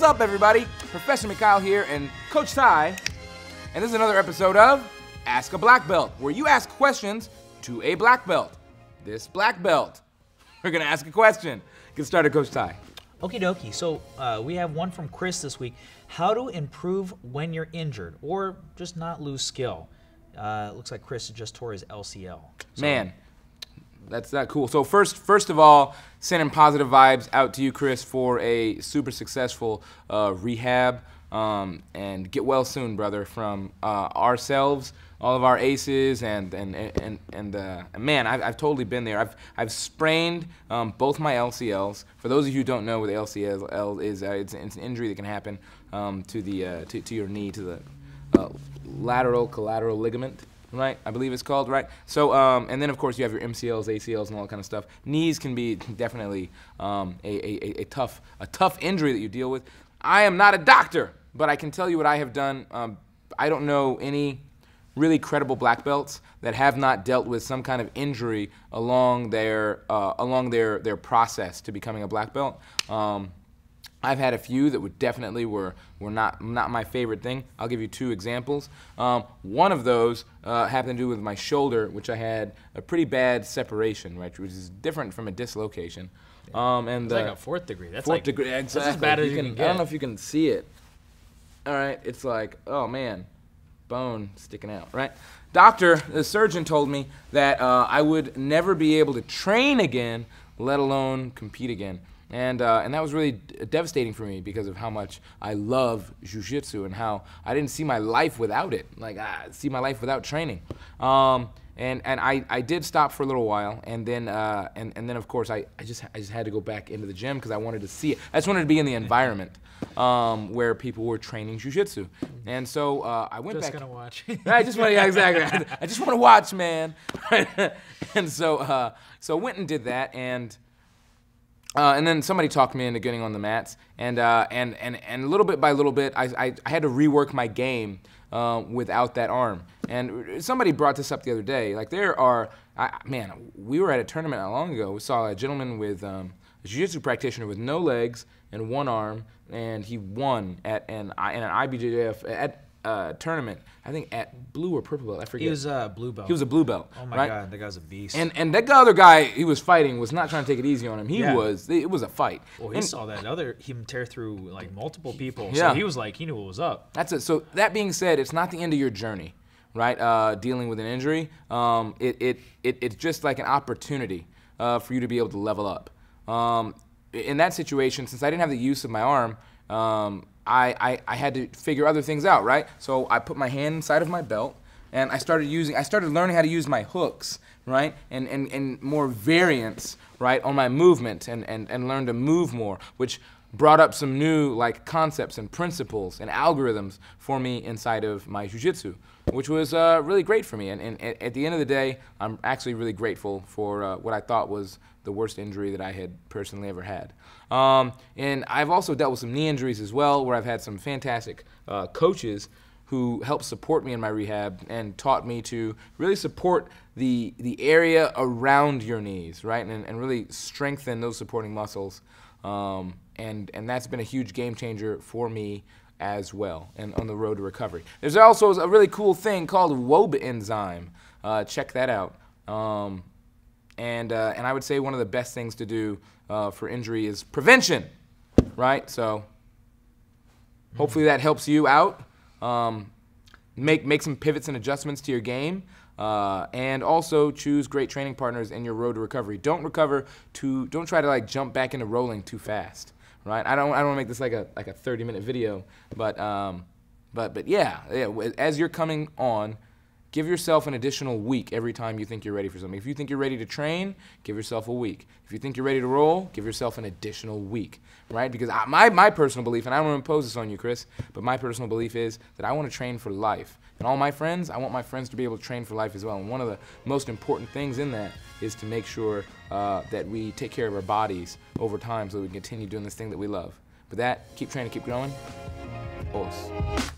What's up, everybody? Professor Mikhail here and Coach Ty. And this is another episode of Ask a Black Belt, where you ask questions to a black belt. This black belt. We're going to ask a question. Get started, Coach Ty. Okie dokie. So uh, we have one from Chris this week. How to improve when you're injured or just not lose skill. Uh, looks like Chris just tore his LCL. So Man, that's that cool. So first, first of all, sending positive vibes out to you, Chris, for a super successful uh, rehab. Um, and get well soon, brother. From uh, ourselves, all of our aces, and and and and uh, man, I've, I've totally been there. I've I've sprained um, both my LCLs. For those of you who don't know what LCL is, uh, it's, it's an injury that can happen um, to the uh, to, to your knee, to the uh, lateral collateral ligament right? I believe it's called, right? So, um, and then of course you have your MCLs, ACLs, and all that kind of stuff. Knees can be definitely um, a, a, a, tough a tough injury that you deal with. I am not a doctor, but I can tell you what I have done. Um, I don't know any really credible black belts that have not dealt with some kind of injury along their uh, along their their process to becoming a black belt. Um, I've had a few that would definitely were were not not my favorite thing. I'll give you two examples. Um, one of those uh, happened to do with my shoulder, which I had a pretty bad separation, right, which is different from a dislocation. Um, and it's like a fourth degree. That's fourth like, degree. Exactly. That's as bad as you, you can, can I don't know if you can see it. All right, it's like oh man, bone sticking out, right? Doctor, the surgeon told me that uh, I would never be able to train again, let alone compete again. And, uh, and that was really devastating for me because of how much I love jujitsu and how I didn't see my life without it. Like, I ah, see my life without training. Um, and and I, I did stop for a little while, and then uh, and and then of course I, I just I just had to go back into the gym because I wanted to see it. I just wanted to be in the environment um, where people were training jujitsu, and so uh, I went just back. Just gonna watch. I just want yeah, exactly. I, I just want to watch, man. and so uh, so I went and did that, and uh, and then somebody talked me into getting on the mats, and uh, and and and little bit by little bit, I I, I had to rework my game uh, without that arm. And somebody brought this up the other day. Like there are, I, man, we were at a tournament not long ago. We saw a gentleman with um, a jiu-jitsu practitioner with no legs and one arm, and he won at an, an IBJJF at uh, tournament. I think at blue or purple belt. I forget. He was a uh, blue belt. He was a blue belt. Oh my right? god, that guy's a beast. And and that other guy he was fighting was not trying to take it easy on him. He yeah. was. It was a fight. Well, he and, saw that other him tear through like multiple people. Yeah. So he was like he knew what was up. That's it. So that being said, it's not the end of your journey, right? Uh, dealing with an injury, um, it, it it it's just like an opportunity uh, for you to be able to level up. Um, in that situation, since I didn't have the use of my arm. Um, I, I, I had to figure other things out, right? So I put my hand inside of my belt and I started using I started learning how to use my hooks, right? And and, and more variance, right, on my movement and, and, and learn to move more, which brought up some new like concepts and principles and algorithms for me inside of my jujitsu, which was uh, really great for me. And, and, and, at the end of the day, I'm actually really grateful for uh, what I thought was the worst injury that I had personally ever had. Um, and I've also dealt with some knee injuries as well, where I've had some fantastic uh, coaches who helped support me in my rehab and taught me to really support the the area around your knees, right, and, and really strengthen those supporting muscles. Um, and, and that's been a huge game changer for me as well and on the road to recovery. There's also a really cool thing called Wob enzyme. Uh, check that out. Um, and, uh, and I would say one of the best things to do uh, for injury is prevention, right? So hopefully that helps you out. Um, make, make some pivots and adjustments to your game. Uh, and also choose great training partners in your road to recovery. Don't recover to. Don't try to like jump back into rolling too fast, right? I don't. I don't want to make this like a like a 30 minute video, but um, but but yeah, yeah. As you're coming on, Give yourself an additional week every time you think you're ready for something. If you think you're ready to train, give yourself a week. If you think you're ready to roll, give yourself an additional week, right? Because I, my, my personal belief, and I don't impose this on you, Chris, but my personal belief is that I want to train for life. And all my friends, I want my friends to be able to train for life as well. And one of the most important things in that is to make sure uh, that we take care of our bodies over time so we can continue doing this thing that we love. But that, keep training, keep growing. Os.